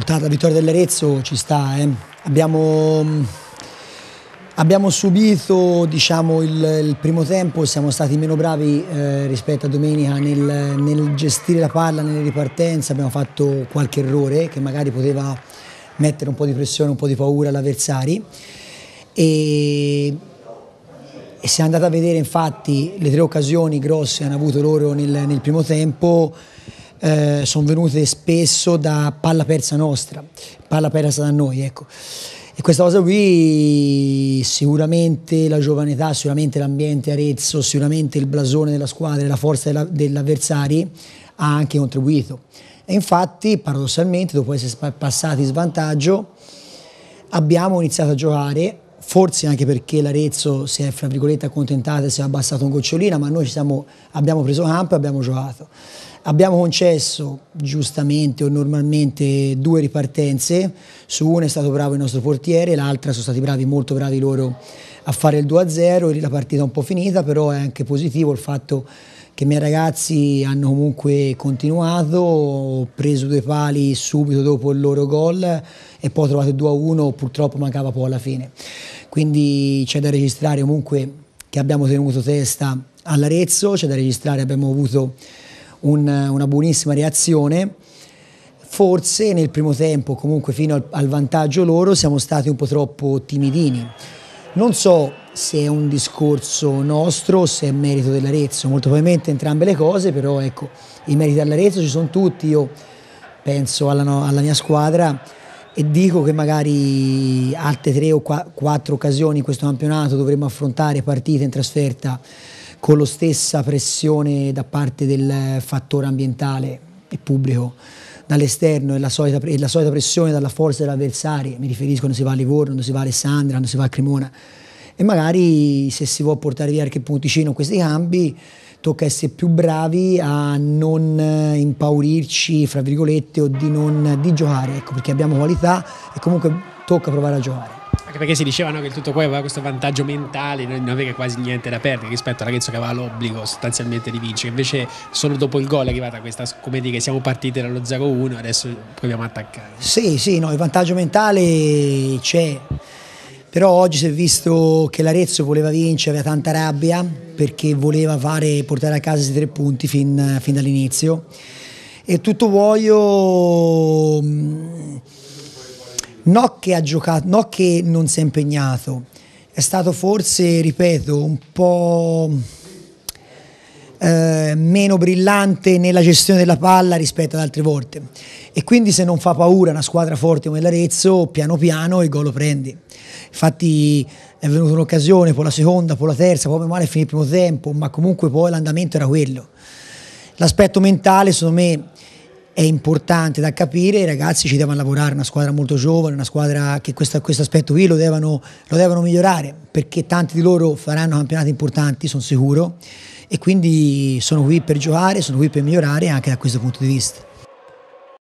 risultato, la vittoria dell'Arezzo ci sta. Eh. Abbiamo, abbiamo, subito diciamo, il, il, primo tempo, siamo stati meno bravi eh, rispetto a domenica nel, nel, gestire la palla, nelle ripartenze, abbiamo fatto qualche errore che magari poteva mettere un po' di pressione, un po' di paura all'avversario. E, e se andate a vedere infatti le tre occasioni grosse hanno avuto loro nel, nel primo tempo, eh, sono venute spesso da palla persa nostra, palla persa da noi, ecco. E questa cosa qui sicuramente la giovane età, sicuramente l'ambiente Arezzo, sicuramente il blasone della squadra e la forza della, degli avversari ha anche contribuito. E infatti paradossalmente dopo essere passati in svantaggio abbiamo iniziato a giocare forse anche perché l'Arezzo si è fra virgolette accontentata e si è abbassato un gocciolino, ma noi siamo, abbiamo preso campo e abbiamo giocato. Abbiamo concesso giustamente o normalmente due ripartenze, su una è stato bravo il nostro portiere, l'altra sono stati bravi, molto bravi loro a fare il 2-0, la partita è un po' finita, però è anche positivo il fatto che i miei ragazzi hanno comunque continuato, ho preso due pali subito dopo il loro gol e poi ho trovato il 2-1, purtroppo mancava poi alla fine. Quindi c'è da registrare comunque che abbiamo tenuto testa all'Arezzo, c'è da registrare che abbiamo avuto un, una buonissima reazione. Forse nel primo tempo, comunque fino al, al vantaggio loro, siamo stati un po' troppo timidini. Non so se è un discorso nostro o se è merito dell'Arezzo, molto probabilmente entrambe le cose, però ecco, i meriti dell'Arezzo ci sono tutti, io penso alla, no, alla mia squadra e dico che magari altre tre o quattro occasioni in questo campionato dovremmo affrontare partite in trasferta con la stessa pressione da parte del fattore ambientale e pubblico dall'esterno e la, solita, e la solita pressione dalla forza dell'avversario, mi riferisco quando si va a Livorno, quando si va a Alessandria, quando si va a Cremona e magari se si vuole portare via qualche punticino questi cambi tocca essere più bravi a non impaurirci, fra virgolette, o di non di giocare, ecco, perché abbiamo qualità e comunque tocca provare a giocare. Anche perché si diceva no, che il tutto qua aveva questo vantaggio mentale, non aveva quasi niente da perdere rispetto a ragazzo che aveva l'obbligo sostanzialmente di vincere. Invece solo dopo il gol è arrivata questa, come dire, siamo partiti dallo 0-1, adesso proviamo a attaccare. Sì, sì, no, il vantaggio mentale c'è. Però oggi si è visto che l'Arezzo voleva vincere, aveva tanta rabbia perché voleva fare, portare a casa i tre punti fin, fin dall'inizio. E tutto Voglio no che ha giocato, no che non si è impegnato, è stato forse, ripeto, un po' eh, meno brillante nella gestione della palla rispetto ad altre volte. E quindi se non fa paura una squadra forte come l'Arezzo, piano piano il gol lo prendi. Infatti è venuta un'occasione, poi la seconda, poi la terza, poi male finì il primo tempo, ma comunque poi l'andamento era quello. L'aspetto mentale, secondo me, è importante da capire, i ragazzi ci devono lavorare, una squadra molto giovane, una squadra che questo, questo aspetto qui lo devono, lo devono migliorare, perché tanti di loro faranno campionati importanti, sono sicuro, e quindi sono qui per giocare, sono qui per migliorare anche da questo punto di vista.